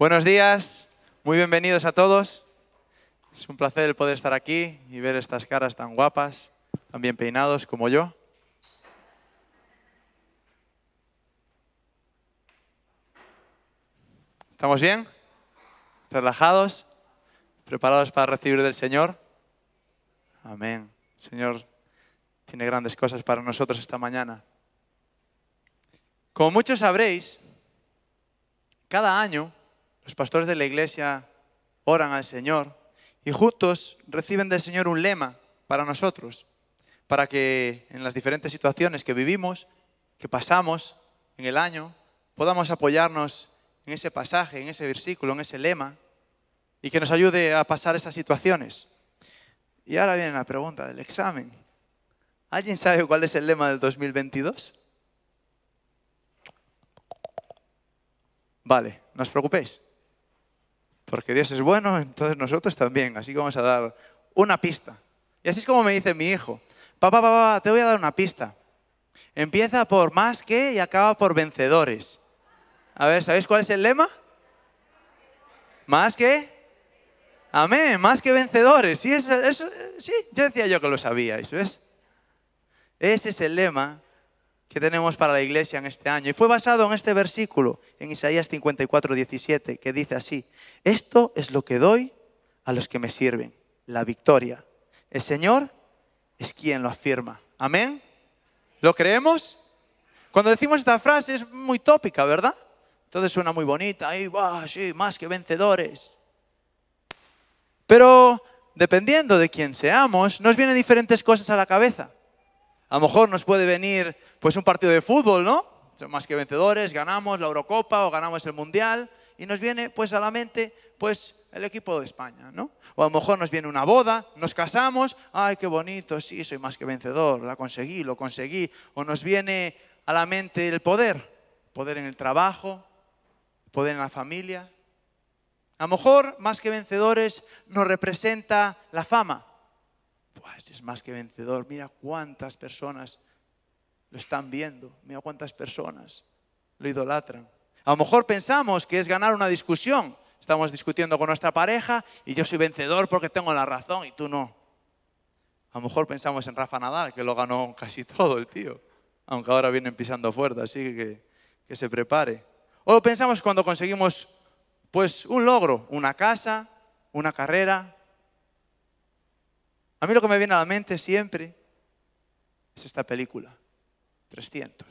Buenos días, muy bienvenidos a todos. Es un placer el poder estar aquí y ver estas caras tan guapas, tan bien peinados como yo. ¿Estamos bien? ¿Relajados? ¿Preparados para recibir del Señor? Amén. El Señor tiene grandes cosas para nosotros esta mañana. Como muchos sabréis, cada año los pastores de la iglesia oran al Señor y juntos reciben del Señor un lema para nosotros, para que en las diferentes situaciones que vivimos, que pasamos en el año, podamos apoyarnos en ese pasaje, en ese versículo, en ese lema, y que nos ayude a pasar esas situaciones. Y ahora viene la pregunta del examen. ¿Alguien sabe cuál es el lema del 2022? Vale, no os preocupéis porque Dios es bueno, entonces nosotros también. Así que vamos a dar una pista. Y así es como me dice mi hijo, papá, papá, te voy a dar una pista. Empieza por más que y acaba por vencedores. A ver, ¿sabéis cuál es el lema? Más que... Amén, más que vencedores. Sí, sí, yo decía yo que lo sabíais, ¿ves? Ese es el lema que tenemos para la iglesia en este año. Y fue basado en este versículo, en Isaías 54, 17, que dice así, esto es lo que doy a los que me sirven, la victoria. El Señor es quien lo afirma. Amén. ¿Lo creemos? Cuando decimos esta frase es muy tópica, ¿verdad? Entonces suena muy bonita, ...ahí va, sí, más que vencedores. Pero dependiendo de quién seamos, nos vienen diferentes cosas a la cabeza. A lo mejor nos puede venir pues un partido de fútbol, ¿no? Más que vencedores, ganamos la Eurocopa o ganamos el Mundial y nos viene pues a la mente pues el equipo de España, ¿no? O a lo mejor nos viene una boda, nos casamos, ay, qué bonito, sí, soy más que vencedor, la conseguí, lo conseguí, o nos viene a la mente el poder, poder en el trabajo, poder en la familia. A lo mejor más que vencedores nos representa la fama. Pues es más que vencedor, mira cuántas personas lo están viendo. Mira cuántas personas lo idolatran. A lo mejor pensamos que es ganar una discusión. Estamos discutiendo con nuestra pareja y yo soy vencedor porque tengo la razón y tú no. A lo mejor pensamos en Rafa Nadal, que lo ganó casi todo el tío, aunque ahora vienen pisando fuerte, así que que se prepare. O pensamos cuando conseguimos pues un logro, una casa, una carrera. A mí lo que me viene a la mente siempre es esta película, 300.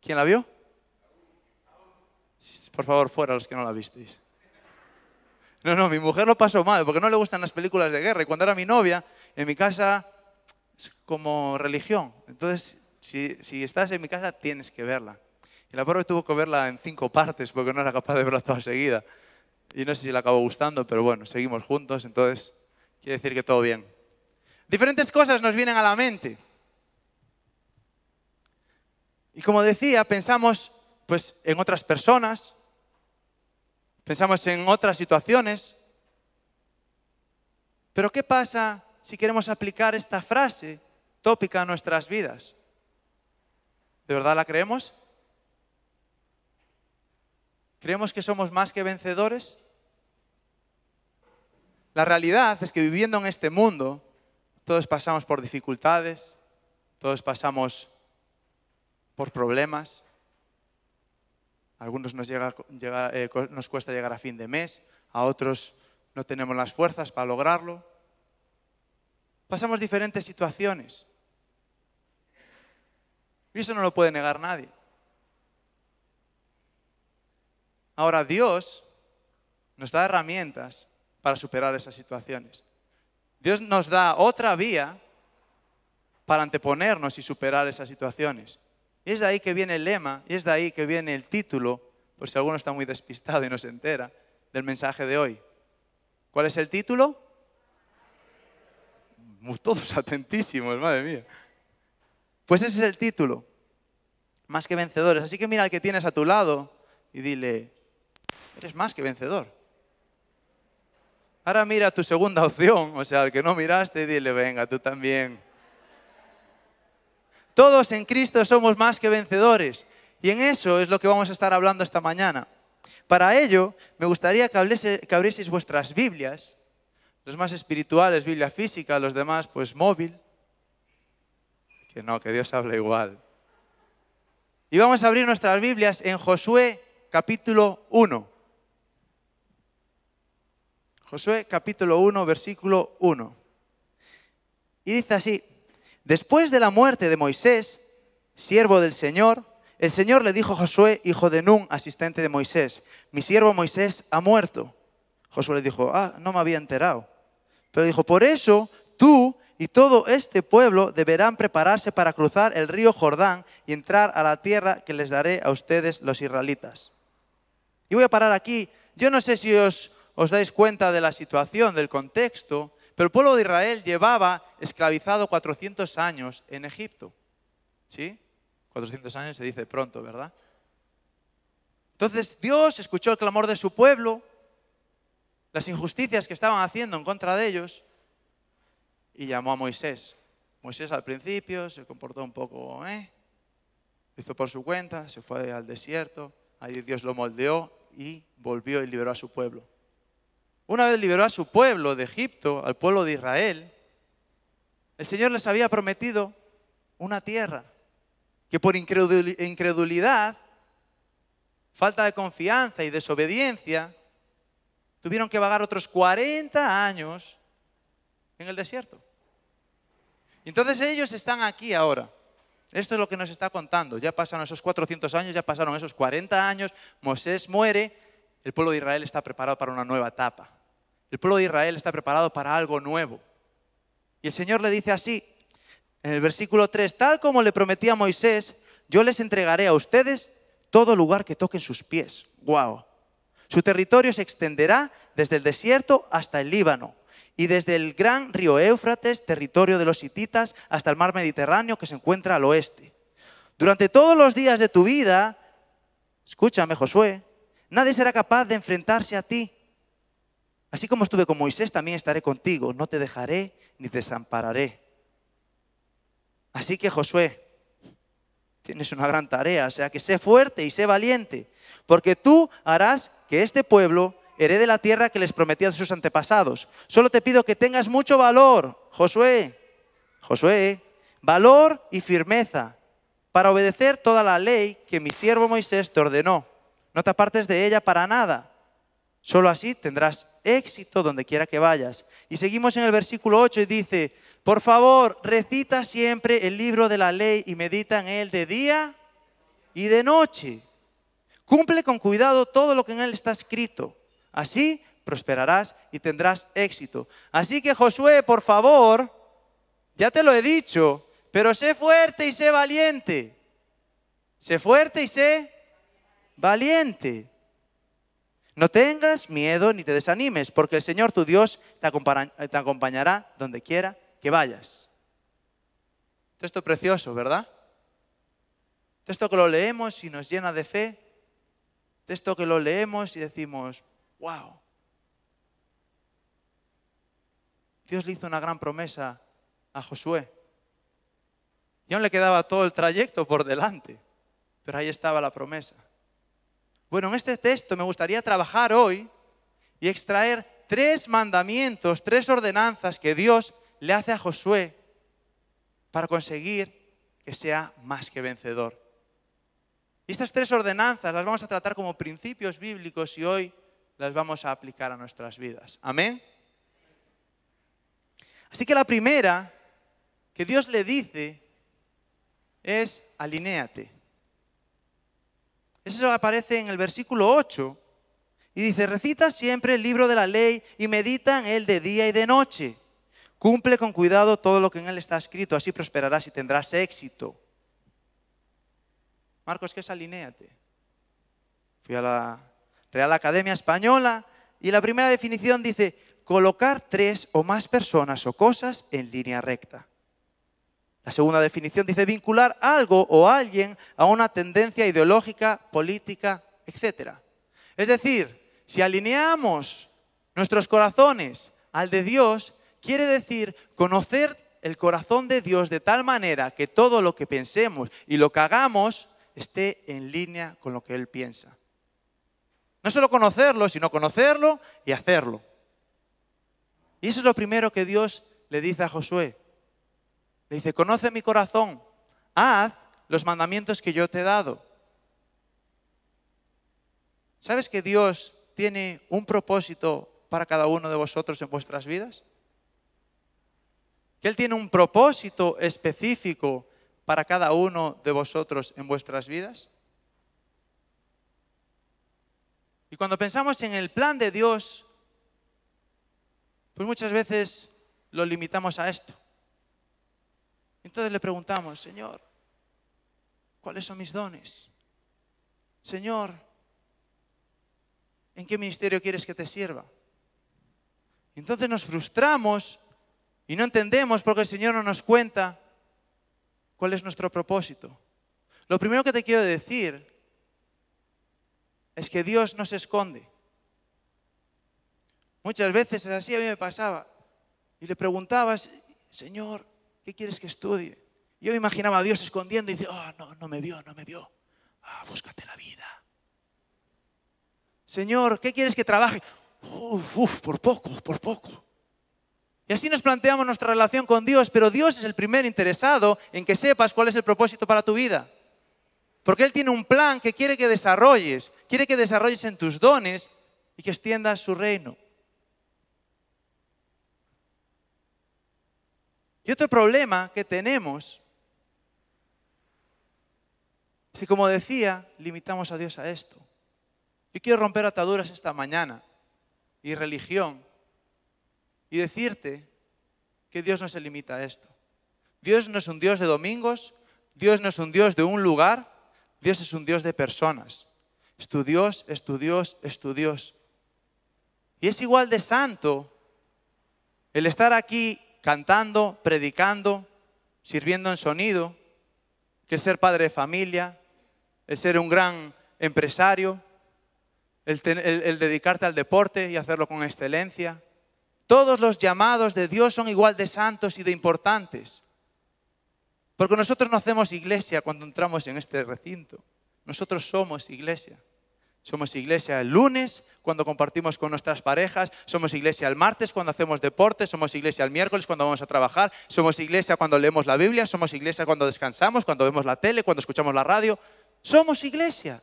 ¿Quién la vio? Por favor, fuera los que no la visteis. No, no, mi mujer lo pasó mal porque no le gustan las películas de guerra. Y cuando era mi novia, en mi casa es como religión. Entonces, si, estás en mi casa, tienes que verla. Y la pobre tuvo que verla en cinco partes porque no era capaz de verla toda seguida. Y no sé si le acabó gustando, pero bueno, seguimos juntos, entonces quiere decir que todo bien. Diferentes cosas nos vienen a la mente. Y como decía, pensamos pues, en otras personas, pensamos en otras situaciones. Pero ¿qué pasa si queremos aplicar esta frase tópica a nuestras vidas? ¿De verdad la creemos? ¿Creemos que somos más que vencedores? La realidad es que viviendo en este mundo, todos pasamos por dificultades, todos pasamos por problemas. algunos nos, llega, eh, nos cuesta llegar a fin de mes, a otros no tenemos las fuerzas para lograrlo. Pasamos diferentes situaciones. Y eso no lo puede negar nadie. Ahora Dios nos da herramientas para superar esas situaciones. Dios nos da otra vía para anteponernos y superar esas situaciones. Y es de ahí que viene el lema, y es de ahí que viene el título, por si alguno está muy despistado y no se entera, del mensaje de hoy. ¿Cuál es el título? Todos atentísimos, madre mía. Pues ese es el título, más que vencedores. Así que mira al que tienes a tu lado y dile, eres más que vencedor. Ahora mira tu segunda opción, o sea, al que no miraste, y dile, venga, tú también. Todos en Cristo somos más que vencedores. Y en eso es lo que vamos a estar hablando esta mañana. Para ello, me gustaría que, abrieseis vuestras Biblias, los más espirituales, Biblia física, los demás, pues móvil. Que no, que Dios habla igual. Y vamos a abrir nuestras Biblias en Josué capítulo 1. Josué capítulo 1, versículo 1. Y dice así, Después de la muerte de Moisés, siervo del Señor, el Señor le dijo a Josué, hijo de Nun, asistente de Moisés, mi siervo Moisés ha muerto. Josué le dijo, ah, no me había enterado. Pero dijo, por eso tú y todo este pueblo deberán prepararse para cruzar el río Jordán y entrar a la tierra que les daré a ustedes los israelitas. Y voy a parar aquí. Yo no sé si os, os dais cuenta de la situación, del contexto, pero el pueblo de Israel llevaba esclavizado 400 años en Egipto. ¿Sí? 400 años se dice pronto, ¿verdad? Entonces Dios escuchó el clamor de su pueblo, las injusticias que estaban haciendo en contra de ellos, y llamó a Moisés. Moisés al principio se comportó un poco, ¿eh? hizo por su cuenta, se fue al desierto, allí Dios lo moldeó y volvió y liberó a su pueblo una vez liberó a su pueblo de Egipto, al pueblo de Israel, el Señor les había prometido una tierra que por incredulidad, falta de confianza y desobediencia, tuvieron que vagar otros 40 años en el desierto. Entonces ellos están aquí ahora. Esto es lo que nos está contando. Ya pasaron esos 400 años, ya pasaron esos 40 años, Moisés muere, el pueblo de Israel está preparado para una nueva etapa. El pueblo de Israel está preparado para algo nuevo. Y el Señor le dice así, en el versículo 3, tal como le prometía a Moisés, yo les entregaré a ustedes todo lugar que toquen sus pies. ¡Wow! Su territorio se extenderá desde el desierto hasta el Líbano y desde el gran río Éufrates, territorio de los hititas, hasta el mar Mediterráneo que se encuentra al oeste. Durante todos los días de tu vida, escúchame Josué, nadie será capaz de enfrentarse a ti Así como estuve con Moisés, también estaré contigo, no te dejaré ni te desampararé. Así que Josué, tienes una gran tarea, o sea que sé fuerte y sé valiente, porque tú harás que este pueblo herede la tierra que les prometía a sus antepasados. Solo te pido que tengas mucho valor, Josué, Josué, valor y firmeza para obedecer toda la ley que mi siervo Moisés te ordenó. No te apartes de ella para nada Solo así tendrás éxito donde quiera que vayas. Y seguimos en el versículo 8 y dice, por favor, recita siempre el libro de la ley y medita en él de día y de noche. Cumple con cuidado todo lo que en él está escrito. Así prosperarás y tendrás éxito. Así que Josué, por favor, ya te lo he dicho, pero sé fuerte y sé valiente. Sé fuerte y sé valiente. No tengas miedo ni te desanimes, porque el Señor tu Dios te, acompañará donde quiera que vayas. Texto precioso, ¿verdad? Texto que lo leemos y nos llena de fe. Texto que lo leemos y decimos, wow. Dios le hizo una gran promesa a Josué. Y aún le quedaba todo el trayecto por delante, pero ahí estaba la promesa. Bueno, en este texto me gustaría trabajar hoy y extraer tres mandamientos, tres ordenanzas que Dios le hace a Josué para conseguir que sea más que vencedor. Y estas tres ordenanzas las vamos a tratar como principios bíblicos y hoy las vamos a aplicar a nuestras vidas. Amén. Así que la primera que Dios le dice es alineate. Eso aparece en el versículo 8. Y dice, recita siempre el libro de la ley y medita en él de día y de noche. Cumple con cuidado todo lo que en él está escrito, así prosperarás y tendrás éxito. Marcos, que es alineate? Fui a la Real Academia Española y la primera definición dice, colocar tres o más personas o cosas en línea recta. La segunda definición dice vincular algo o alguien a una tendencia ideológica, política, etc. Es decir, si alineamos nuestros corazones al de Dios, quiere decir conocer el corazón de Dios de tal manera que todo lo que pensemos y lo que hagamos esté en línea con lo que Él piensa. No solo conocerlo, sino conocerlo y hacerlo. Y eso es lo primero que Dios le dice a Josué. Le dice, conoce mi corazón, haz los mandamientos que yo te he dado. ¿Sabes que Dios tiene un propósito para cada uno de vosotros en vuestras vidas? Que Él tiene un propósito específico para cada uno de vosotros en vuestras vidas. Y cuando pensamos en el plan de Dios, pues muchas veces lo limitamos a esto. Entonces le preguntamos, Señor, ¿cuáles son mis dones? Señor, ¿en qué ministerio quieres que te sirva? Entonces nos frustramos y no entendemos porque el Señor no nos cuenta cuál es nuestro propósito. Lo primero que te quiero decir es que Dios no se esconde. Muchas veces así a mí me pasaba y le preguntabas, Señor, ¿Qué quieres que estudie? Yo imaginaba a Dios escondiendo y dice, oh, no, no me vio, no me vio. Ah, búscate la vida. Señor, ¿qué quieres que trabaje? por poco, por poco. Y así nos planteamos nuestra relación con Dios, pero Dios es el primer interesado en que sepas cuál es el propósito para tu vida. Porque Él tiene un plan que quiere que desarrolles, quiere que desarrolles en tus dones y que extiendas su reino. Este problema que tenemos, si como decía, limitamos a Dios a esto. Yo quiero romper ataduras esta mañana y religión y decirte que Dios no se limita a esto. Dios no es un Dios de domingos, Dios no es un Dios de un lugar, Dios es un Dios de personas. Es tu Dios, es tu Dios, es tu Dios. Y es igual de santo el estar aquí cantando, predicando, sirviendo en sonido, que es ser padre de familia, el ser un gran empresario, el, el, dedicarte al deporte y hacerlo con excelencia. Todos los llamados de Dios son igual de santos y de importantes. Porque nosotros no hacemos iglesia cuando entramos en este recinto. Nosotros somos iglesia. Somos iglesia el lunes cuando compartimos con nuestras parejas, somos iglesia el martes cuando hacemos deporte, somos iglesia el miércoles cuando vamos a trabajar, somos iglesia cuando leemos la Biblia, somos iglesia cuando descansamos, cuando vemos la tele, cuando escuchamos la radio. Somos iglesia.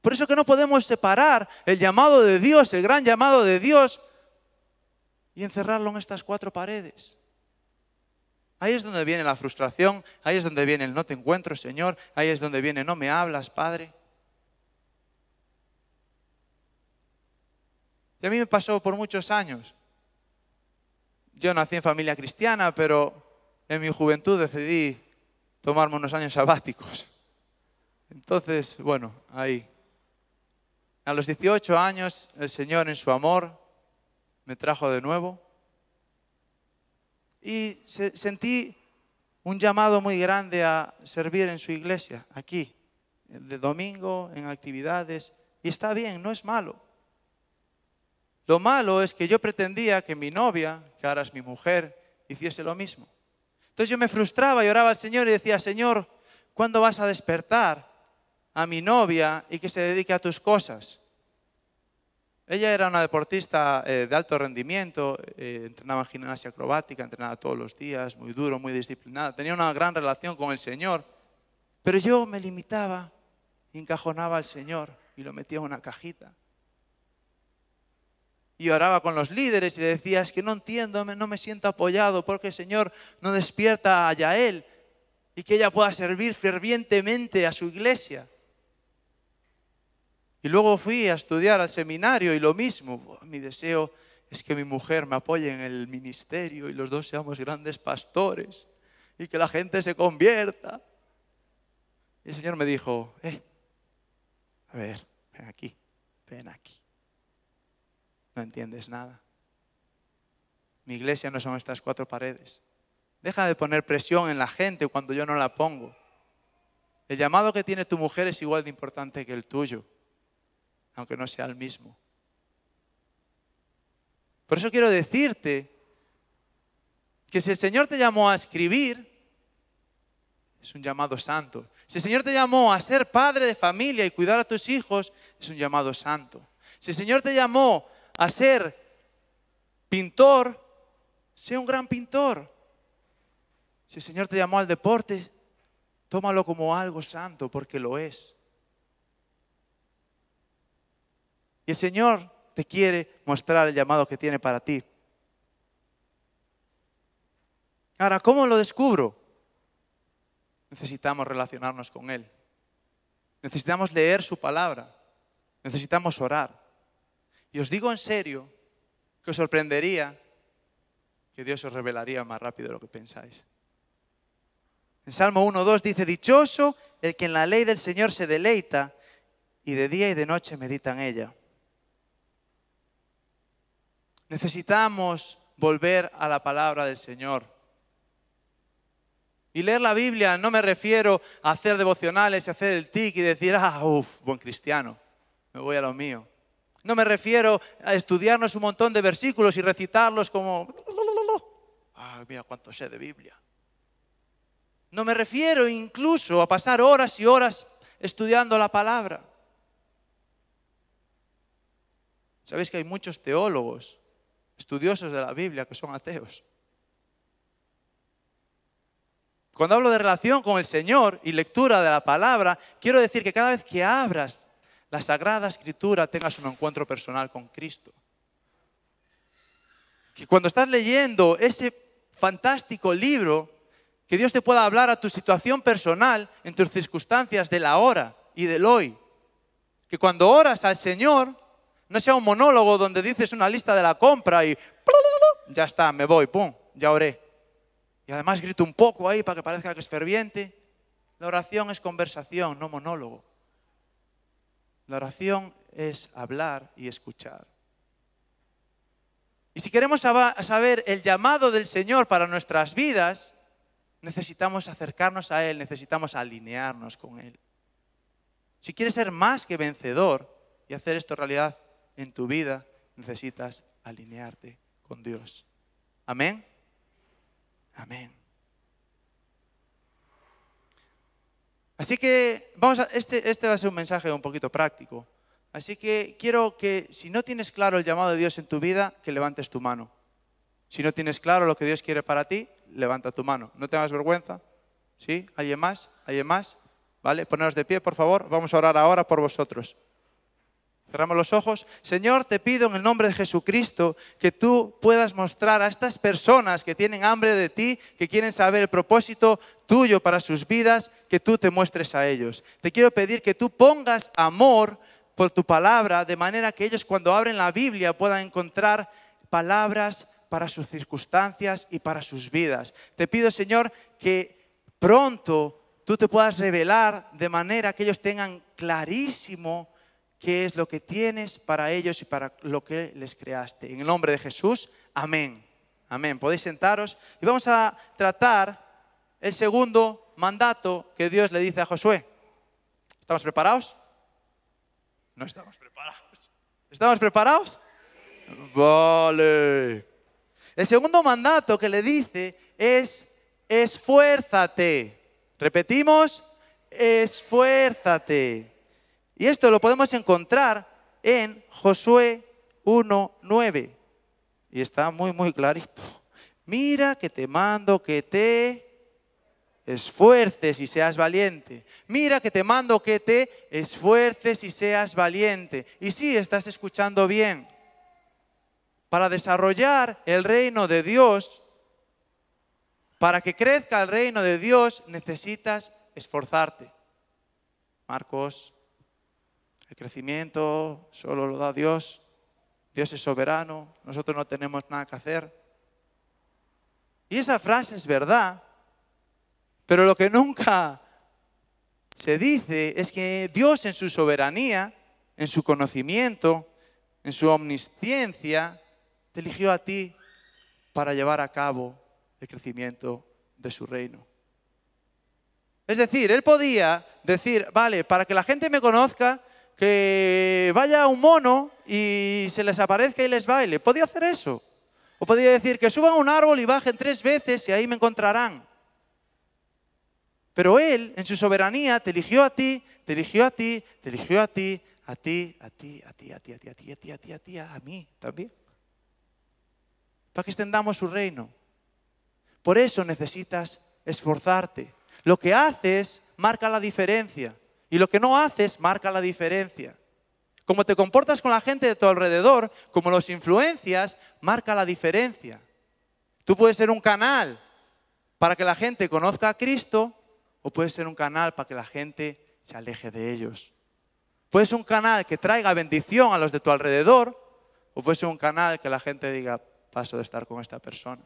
Por eso que no podemos separar el llamado de Dios, el gran llamado de Dios, y encerrarlo en estas cuatro paredes. Ahí es donde viene la frustración, ahí es donde viene el no te encuentro, Señor, ahí es donde viene no me hablas, Padre. Y a mí me pasó por muchos años. Yo nací en familia cristiana, pero en mi juventud decidí tomarme unos años sabáticos. Entonces, bueno, ahí. A los 18 años el Señor en su amor me trajo de nuevo y sentí un llamado muy grande a servir en su iglesia, aquí, de domingo, en actividades. Y está bien, no es malo. Lo malo es que yo pretendía que mi novia, que ahora es mi mujer, hiciese lo mismo. Entonces yo me frustraba y oraba al Señor y decía, Señor, ¿cuándo vas a despertar a mi novia y que se dedique a tus cosas? Ella era una deportista eh, de alto rendimiento, eh, entrenaba gimnasia acrobática, entrenaba todos los días, muy duro, muy disciplinada, tenía una gran relación con el Señor, pero yo me limitaba, encajonaba al Señor y lo metía en una cajita y oraba con los líderes y le decía, es que no entiendo, no me siento apoyado porque el Señor no despierta a Yael y que ella pueda servir fervientemente a su iglesia. Y luego fui a estudiar al seminario y lo mismo, mi deseo es que mi mujer me apoye en el ministerio y los dos seamos grandes pastores y que la gente se convierta. Y el Señor me dijo, eh, a ver, ven aquí, ven aquí no entiendes nada. Mi iglesia no son estas cuatro paredes. Deja de poner presión en la gente cuando yo no la pongo. El llamado que tiene tu mujer es igual de importante que el tuyo, aunque no sea el mismo. Por eso quiero decirte que si el Señor te llamó a escribir, es un llamado santo. Si el Señor te llamó a ser padre de familia y cuidar a tus hijos, es un llamado santo. Si el Señor te llamó a ser pintor, sea un gran pintor. Si el Señor te llamó al deporte, tómalo como algo santo porque lo es. Y el Señor te quiere mostrar el llamado que tiene para ti. Ahora, ¿cómo lo descubro? Necesitamos relacionarnos con Él. Necesitamos leer su palabra. Necesitamos orar. Y os digo en serio que os sorprendería que Dios os revelaría más rápido de lo que pensáis. En Salmo 1.2 dice, Dichoso el que en la ley del Señor se deleita y de día y de noche medita en ella. Necesitamos volver a la palabra del Señor. Y leer la Biblia no me refiero a hacer devocionales y hacer el tic y decir, ah, uff, buen cristiano, me voy a lo mío. No me refiero a estudiarnos un montón de versículos y recitarlos como... ¡Ay, ah, mira cuánto sé de Biblia! No me refiero incluso a pasar horas y horas estudiando la palabra. Sabéis que hay muchos teólogos, estudiosos de la Biblia, que son ateos. Cuando hablo de relación con el Señor y lectura de la palabra, quiero decir que cada vez que abras la Sagrada Escritura tengas un encuentro personal con Cristo. Que cuando estás leyendo ese fantástico libro, que Dios te pueda hablar a tu situación personal, en tus circunstancias de la hora y del hoy. Que cuando oras al Señor, no sea un monólogo donde dices una lista de la compra y ya está, me voy, pum, ya oré. Y además grito un poco ahí para que parezca que es ferviente. La oración es conversación, no monólogo oración es hablar y escuchar. Y si queremos saber el llamado del Señor para nuestras vidas, necesitamos acercarnos a Él, necesitamos alinearnos con Él. Si quieres ser más que vencedor y hacer esto realidad en tu vida, necesitas alinearte con Dios. Amén. Amén. Así que vamos a, este, este va a ser un mensaje un poquito práctico. Así que quiero que si no tienes claro el llamado de Dios en tu vida, que levantes tu mano. Si no tienes claro lo que Dios quiere para ti, levanta tu mano. No tengas vergüenza. ¿Sí? ¿Hay más? ¿Hay más? ¿Vale? Poneros de pie, por favor. Vamos a orar ahora por vosotros. Cerramos los ojos. Señor, te pido en el nombre de Jesucristo que tú puedas mostrar a estas personas que tienen hambre de ti, que quieren saber el propósito tuyo para sus vidas, que tú te muestres a ellos. Te quiero pedir que tú pongas amor por tu palabra, de manera que ellos cuando abren la Biblia puedan encontrar palabras para sus circunstancias y para sus vidas. Te pido, Señor, que pronto tú te puedas revelar de manera que ellos tengan clarísimo qué es lo que tienes para ellos y para lo que les creaste. En el nombre de Jesús, amén. Amén. Podéis sentaros y vamos a tratar el segundo mandato que Dios le dice a Josué. ¿Estamos preparados? No estamos preparados. ¿Estamos preparados? Vale. El segundo mandato que le dice es esfuérzate. Repetimos, esfuérzate. Y esto lo podemos encontrar en Josué 1.9. Y está muy, muy clarito. Mira que te mando que te esfuerces y seas valiente. Mira que te mando que te esfuerces y seas valiente. Y sí, estás escuchando bien. Para desarrollar el reino de Dios, para que crezca el reino de Dios, necesitas esforzarte. Marcos el crecimiento solo lo da Dios. Dios es soberano, nosotros no tenemos nada que hacer. Y esa frase es verdad, pero lo que nunca se dice es que Dios en su soberanía, en su conocimiento, en su omnisciencia, te eligió a ti para llevar a cabo el crecimiento de su reino. Es decir, él podía decir, vale, para que la gente me conozca, que vaya un mono y se les aparezca y les baile. Podía hacer eso. O podía decir que suban a un árbol y bajen tres veces y ahí me encontrarán. Pero Él, en su soberanía, te eligió a ti, te eligió a ti, te eligió a ti, a ti, a ti, a ti, a ti, a ti, a ti, a ti, a ti, a ti, a mí también. Para que extendamos su reino. Por eso necesitas esforzarte. Lo que haces marca la diferencia. Y lo que no haces marca la diferencia. Como te comportas con la gente de tu alrededor, como los influencias, marca la diferencia. Tú puedes ser un canal para que la gente conozca a Cristo o puedes ser un canal para que la gente se aleje de ellos. Puedes ser un canal que traiga bendición a los de tu alrededor o puedes ser un canal que la gente diga, paso de estar con esta persona.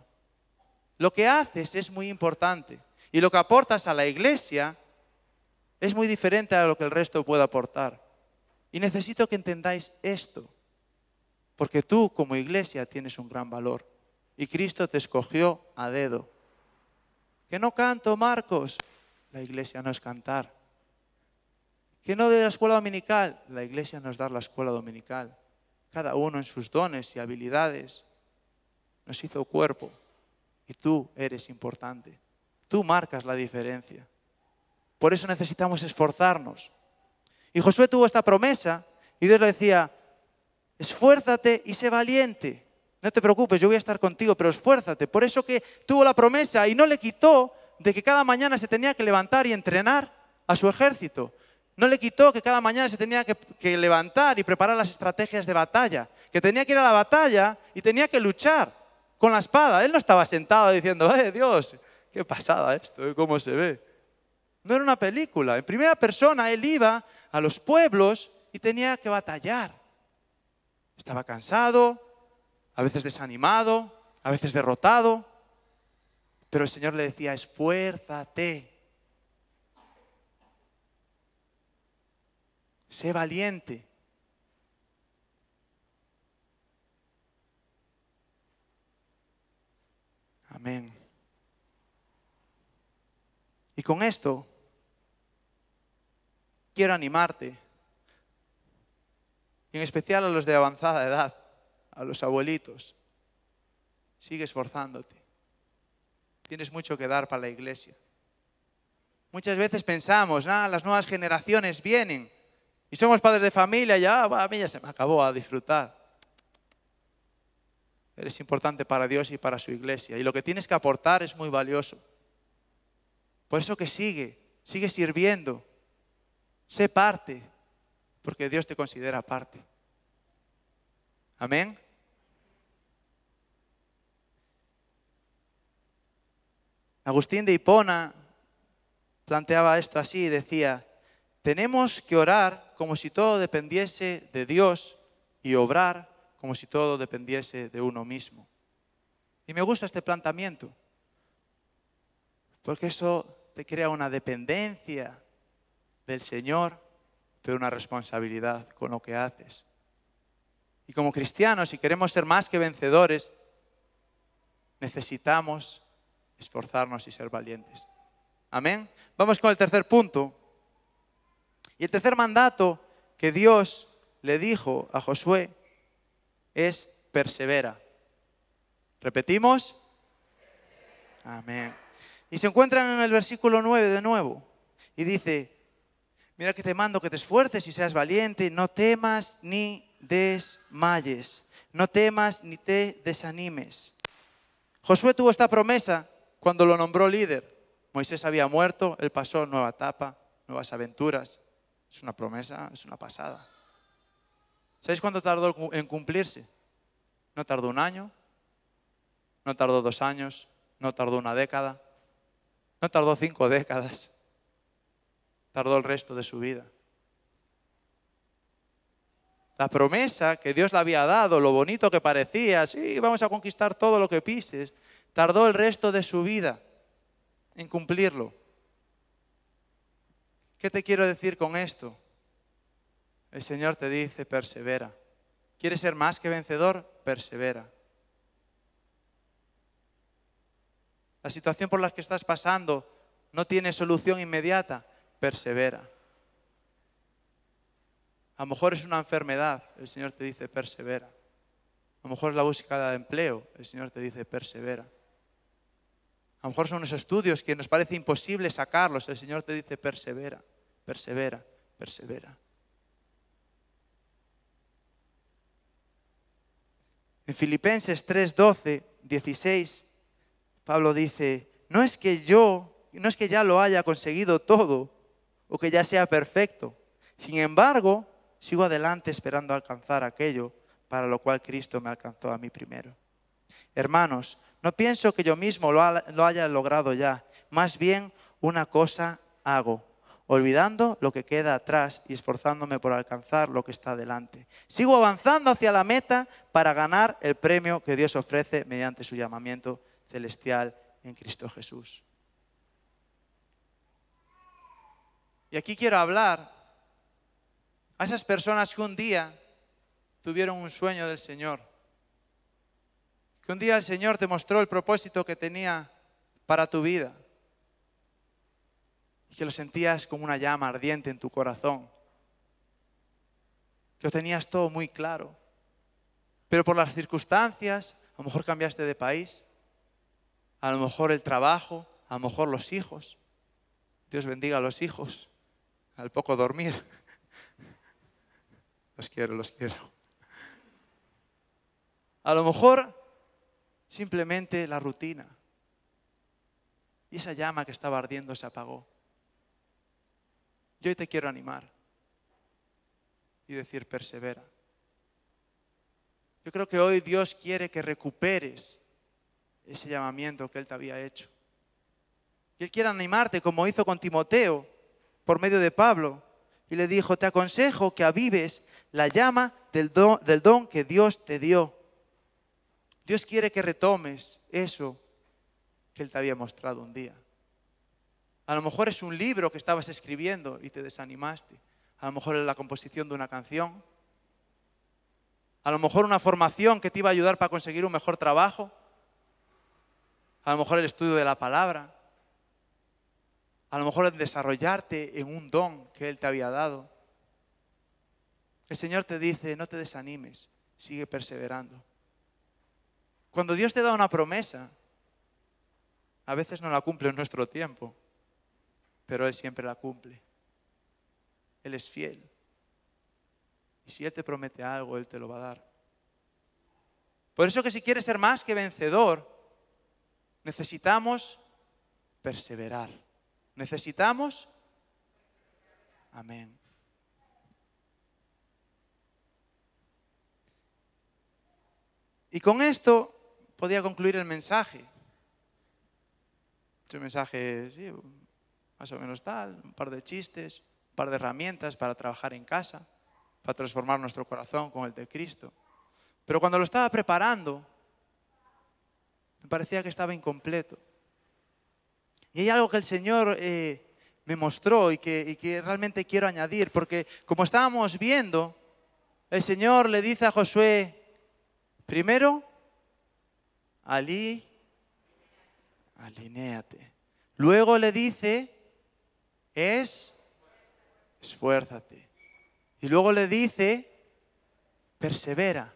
Lo que haces es muy importante y lo que aportas a la iglesia es muy diferente a lo que el resto puede aportar. Y necesito que entendáis esto, porque tú como iglesia tienes un gran valor y Cristo te escogió a dedo. Que no canto, Marcos, la iglesia no es cantar. Que no de la escuela dominical, la iglesia no es dar la escuela dominical. Cada uno en sus dones y habilidades nos hizo cuerpo y tú eres importante. Tú marcas la diferencia. Por eso necesitamos esforzarnos. Y Josué tuvo esta promesa y Dios le decía, esfuérzate y sé valiente. No te preocupes, yo voy a estar contigo, pero esfuérzate. Por eso que tuvo la promesa y no le quitó de que cada mañana se tenía que levantar y entrenar a su ejército. No le quitó que cada mañana se tenía que, levantar y preparar las estrategias de batalla, que tenía que ir a la batalla y tenía que luchar con la espada. Él no estaba sentado diciendo, eh, Dios, qué pasada esto, ¿eh? cómo se ve. No era una película. En primera persona él iba a los pueblos y tenía que batallar. Estaba cansado, a veces desanimado, a veces derrotado, pero el Señor le decía, esfuérzate, sé valiente. Amén. Y con esto quiero animarte, y en especial a los de avanzada edad, a los abuelitos, sigue esforzándote. Tienes mucho que dar para la iglesia. Muchas veces pensamos, las nuevas generaciones vienen y somos padres de familia, ya, ah, ya se me acabó a disfrutar. Eres importante para Dios y para su iglesia y lo que tienes que aportar es muy valioso. Por eso que sigue, sigue sirviendo, Sé parte, porque Dios te considera parte. Amén. Agustín de Hipona planteaba esto así y decía, tenemos que orar como si todo dependiese de Dios y obrar como si todo dependiese de uno mismo. Y me gusta este planteamiento, porque eso te crea una dependencia del Señor, pero una responsabilidad con lo que haces. Y como cristianos, si queremos ser más que vencedores, necesitamos esforzarnos y ser valientes. Amén. Vamos con el tercer punto. Y el tercer mandato que Dios le dijo a Josué es persevera. ¿Repetimos? Amén. Y se encuentran en el versículo 9 de nuevo. Y dice, Mira que te mando que te esfuerces y seas valiente, no temas ni desmayes, no temas ni te desanimes. Josué tuvo esta promesa cuando lo nombró líder. Moisés había muerto, él pasó nueva etapa, nuevas aventuras. Es una promesa, es una pasada. ¿Sabéis cuánto tardó en cumplirse? No tardó un año, no tardó dos años, no tardó una década, no tardó cinco décadas tardó el resto de su vida. La promesa que Dios le había dado, lo bonito que parecía, sí, vamos a conquistar todo lo que pises, tardó el resto de su vida en cumplirlo. ¿Qué te quiero decir con esto? El Señor te dice, persevera. ¿Quieres ser más que vencedor? Persevera. La situación por la que estás pasando no tiene solución inmediata, persevera. A lo mejor es una enfermedad, el Señor te dice persevera. A lo mejor es la búsqueda de empleo, el Señor te dice persevera. A lo mejor son unos estudios que nos parece imposible sacarlos, el Señor te dice persevera, persevera, persevera. En Filipenses 3, 12, 16, Pablo dice, no es que yo, no es que ya lo haya conseguido todo o que ya sea perfecto. Sin embargo, sigo adelante esperando alcanzar aquello para lo cual Cristo me alcanzó a mí primero. Hermanos, no pienso que yo mismo lo, haya logrado ya. Más bien, una cosa hago, olvidando lo que queda atrás y esforzándome por alcanzar lo que está delante. Sigo avanzando hacia la meta para ganar el premio que Dios ofrece mediante su llamamiento celestial en Cristo Jesús. Y aquí quiero hablar a esas personas que un día tuvieron un sueño del Señor. Que un día el Señor te mostró el propósito que tenía para tu vida. Y que lo sentías como una llama ardiente en tu corazón. Que lo tenías todo muy claro. Pero por las circunstancias, a lo mejor cambiaste de país, a lo mejor el trabajo, a lo mejor los hijos. Dios bendiga a los hijos al poco dormir. Los quiero, los quiero. A lo mejor simplemente la rutina. Y esa llama que estaba ardiendo se apagó. Yo hoy te quiero animar y decir persevera. Yo creo que hoy Dios quiere que recuperes ese llamamiento que Él te había hecho. Y Él quiere animarte como hizo con Timoteo por medio de Pablo y le dijo, te aconsejo que avives la llama del don, que Dios te dio. Dios quiere que retomes eso que Él te había mostrado un día. A lo mejor es un libro que estabas escribiendo y te desanimaste. A lo mejor es la composición de una canción. A lo mejor una formación que te iba a ayudar para conseguir un mejor trabajo. A lo mejor el estudio de la palabra a lo mejor en desarrollarte en un don que Él te había dado. El Señor te dice, no te desanimes, sigue perseverando. Cuando Dios te da una promesa, a veces no la cumple en nuestro tiempo, pero Él siempre la cumple. Él es fiel. Y si Él te promete algo, Él te lo va a dar. Por eso que si quieres ser más que vencedor, necesitamos perseverar. Necesitamos. Amén. Y con esto podía concluir el mensaje. Un este mensaje, más o menos tal, un par de chistes, un par de herramientas para trabajar en casa, para transformar nuestro corazón con el de Cristo. Pero cuando lo estaba preparando, me parecía que estaba incompleto. Y hay algo que el Señor eh, me mostró y que, realmente quiero añadir, porque como estábamos viendo, el Señor le dice a Josué, primero, alí, alinéate. Luego le dice, es, esfuérzate. Y luego le dice, persevera.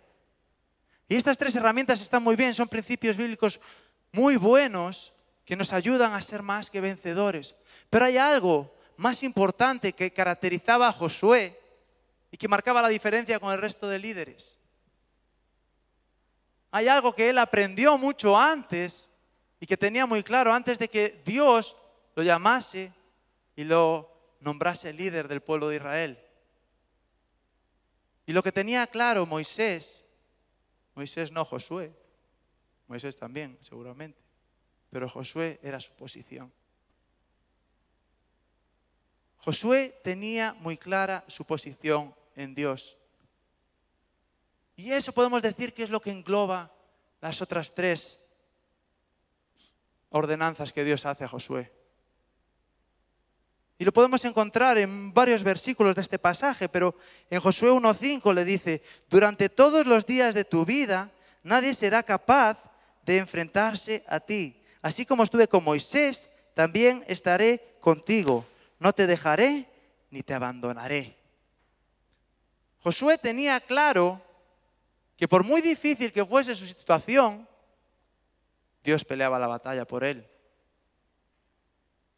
Y estas tres herramientas están muy bien, son principios bíblicos muy buenos que nos ayudan a ser más que vencedores. Pero hay algo más importante que caracterizaba a Josué y que marcaba la diferencia con el resto de líderes. Hay algo que él aprendió mucho antes y que tenía muy claro antes de que Dios lo llamase y lo nombrase líder del pueblo de Israel. Y lo que tenía claro Moisés, Moisés no Josué, Moisés también seguramente, pero Josué era su posición. Josué tenía muy clara su posición en Dios. Y eso podemos decir que es lo que engloba las otras tres ordenanzas que Dios hace a Josué. Y lo podemos encontrar en varios versículos de este pasaje, pero en Josué 1.5 le dice, durante todos los días de tu vida nadie será capaz de enfrentarse a ti Así como estuve con Moisés, también estaré contigo. No te dejaré ni te abandonaré. Josué tenía claro que por muy difícil que fuese su situación, Dios peleaba la batalla por él.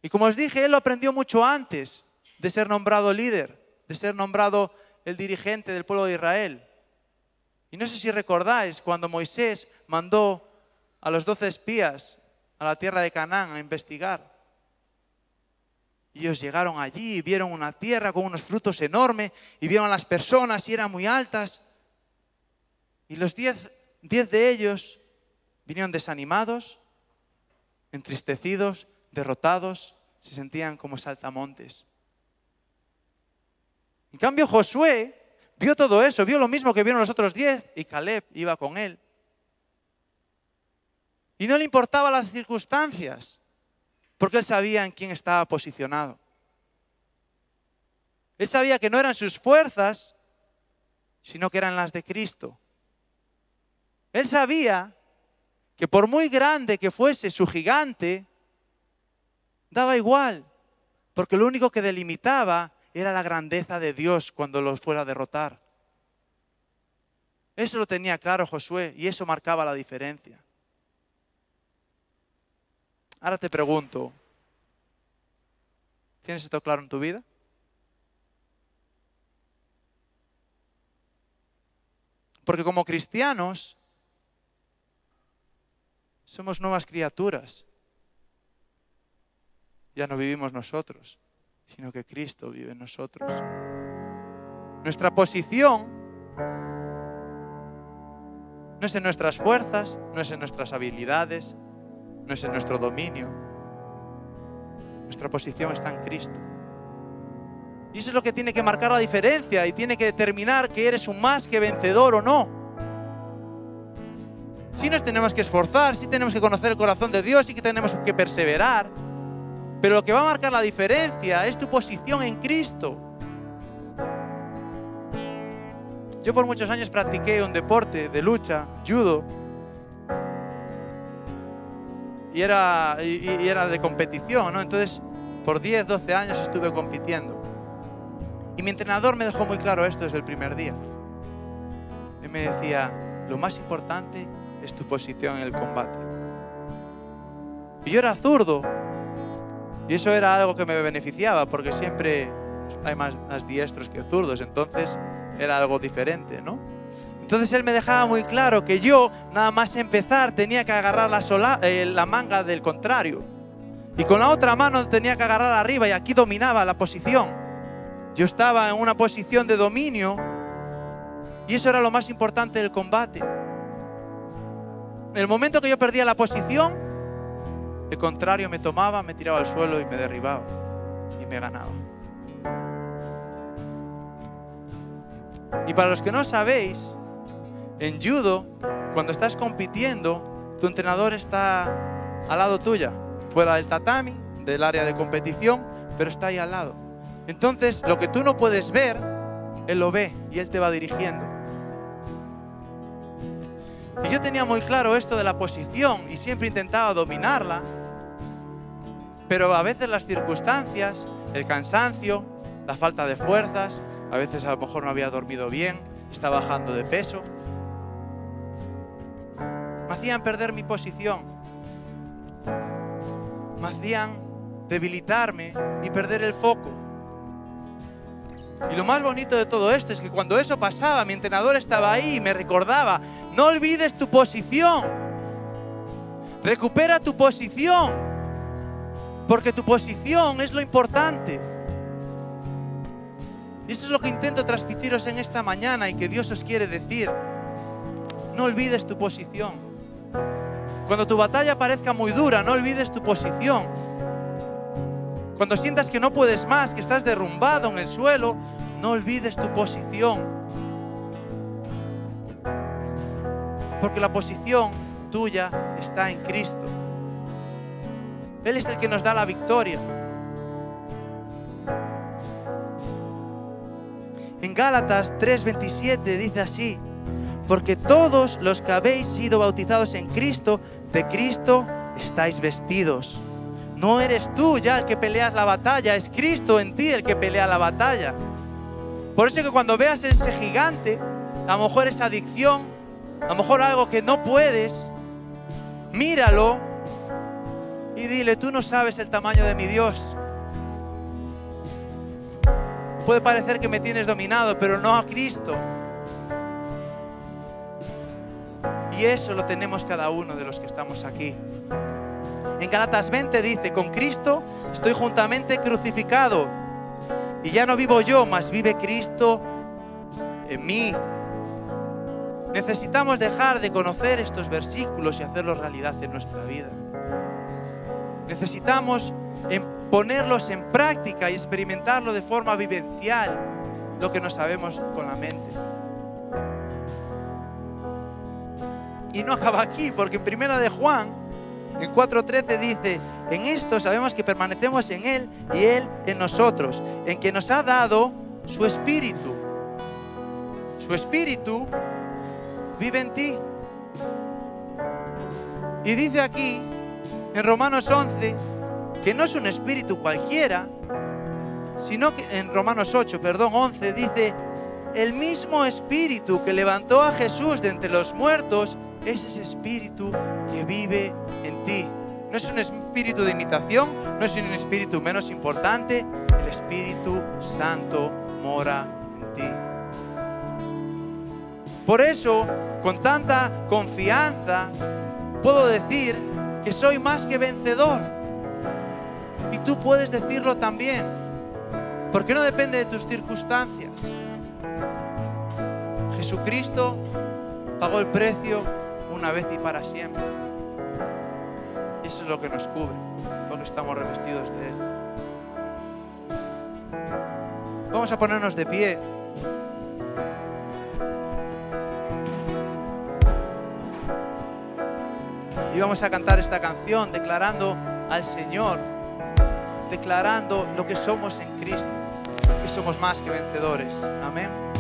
Y como os dije, él lo aprendió mucho antes de ser nombrado líder, de ser nombrado el dirigente del pueblo de Israel. Y no sé si recordáis cuando Moisés mandó a los doce espías a la tierra de Canaán a investigar. Y ellos llegaron allí y vieron una tierra con unos frutos enormes y vieron a las personas y eran muy altas. Y los diez, diez de ellos vinieron desanimados, entristecidos, derrotados, se sentían como saltamontes. En cambio, Josué vio todo eso, vio lo mismo que vieron los otros diez y Caleb iba con él. Y no le importaban las circunstancias, porque él sabía en quién estaba posicionado. Él sabía que no eran sus fuerzas, sino que eran las de Cristo. Él sabía que por muy grande que fuese su gigante, daba igual, porque lo único que delimitaba era la grandeza de Dios cuando los fuera a derrotar. Eso lo tenía claro Josué y eso marcaba la diferencia. Ahora te pregunto, ¿tienes esto claro en tu vida? Porque como cristianos somos nuevas criaturas. Ya no vivimos nosotros, sino que Cristo vive en nosotros. Nuestra posición no es en nuestras fuerzas, no es en nuestras habilidades, no es en nuestro dominio. Nuestra posición está en Cristo. Y eso es lo que tiene que marcar la diferencia y tiene que determinar que eres un más que vencedor o no. Si sí nos tenemos que esforzar, si sí tenemos que conocer el corazón de Dios y sí que tenemos que perseverar, pero lo que va a marcar la diferencia es tu posición en Cristo. Yo por muchos años practiqué un deporte de lucha, judo, y era, era de competición, ¿no? Entonces, por 10, 12 años estuve compitiendo. Y mi entrenador me dejó muy claro esto desde el primer día. Él me decía, lo más importante es tu posición en el combate. Y yo era zurdo. Y eso era algo que me beneficiaba, porque siempre hay más diestros que zurdos. Entonces era algo diferente, ¿no? Entonces él me dejaba muy claro que yo, nada más empezar, tenía que agarrar la, eh, la manga del contrario. Y con la otra mano tenía que agarrar arriba y aquí dominaba la posición. Yo estaba en una posición de dominio y eso era lo más importante del combate. En el momento que yo perdía la posición, el contrario me tomaba, me tiraba al suelo y me derribaba y me ganaba. Y para los que no sabéis, en judo, cuando estás compitiendo, tu entrenador está al lado tuya, fuera del tatami, del área de competición, pero está ahí al lado. Entonces, lo que tú no puedes ver, él lo ve y él te va dirigiendo. Y yo tenía muy claro esto de la posición y siempre intentaba dominarla, pero a veces las circunstancias, el cansancio, la falta de fuerzas, a veces a lo mejor no había dormido bien, está bajando de peso, me hacían perder mi posición. Me hacían debilitarme y perder el foco. Y lo más bonito de todo esto es que cuando eso pasaba, mi entrenador estaba ahí y me recordaba, no olvides tu posición. Recupera tu posición. Porque tu posición es lo importante. Y eso es lo que intento transmitiros en esta mañana y que Dios os quiere decir. No olvides tu posición. Cuando tu batalla parezca muy dura, no olvides tu posición. Cuando sientas que no puedes más, que estás derrumbado en el suelo, no olvides tu posición. Porque la posición tuya está en Cristo. Él es el que nos da la victoria. En Gálatas 3:27 dice así, porque todos los que habéis sido bautizados en Cristo de Cristo estáis vestidos. No eres tú ya el que peleas la batalla, es Cristo en ti el que pelea la batalla. Por eso que cuando veas ese gigante, a lo mejor esa adicción, a lo mejor algo que no puedes, míralo y dile, tú no sabes el tamaño de mi Dios. Puede parecer que me tienes dominado, pero no a Cristo. Y eso lo tenemos cada uno de los que estamos aquí. En Galatas 20 dice, con Cristo estoy juntamente crucificado. Y ya no vivo yo, mas vive Cristo en mí. Necesitamos dejar de conocer estos versículos y hacerlos realidad en nuestra vida. Necesitamos ponerlos en práctica y experimentarlo de forma vivencial, lo que no sabemos con la mente. y no acaba aquí, porque en primera de Juan, en 4.13 dice, en esto sabemos que permanecemos en Él y Él en nosotros, en que nos ha dado su espíritu. Su espíritu vive en ti. Y dice aquí, en Romanos 11, que no es un espíritu cualquiera, sino que en Romanos 8, perdón, 11 dice, el mismo espíritu que levantó a Jesús de entre los muertos es ese espíritu que vive en ti. No es un espíritu de imitación, no es un espíritu menos importante. El Espíritu Santo mora en ti. Por eso, con tanta confianza, puedo decir que soy más que vencedor. Y tú puedes decirlo también, porque no depende de tus circunstancias. Jesucristo pagó el precio una vez y para siempre. eso es lo que nos cubre, Cuando estamos revestidos de Él. Vamos a ponernos de pie. Y vamos a cantar esta canción declarando al Señor, declarando lo que somos en Cristo, que somos más que vencedores. Amén.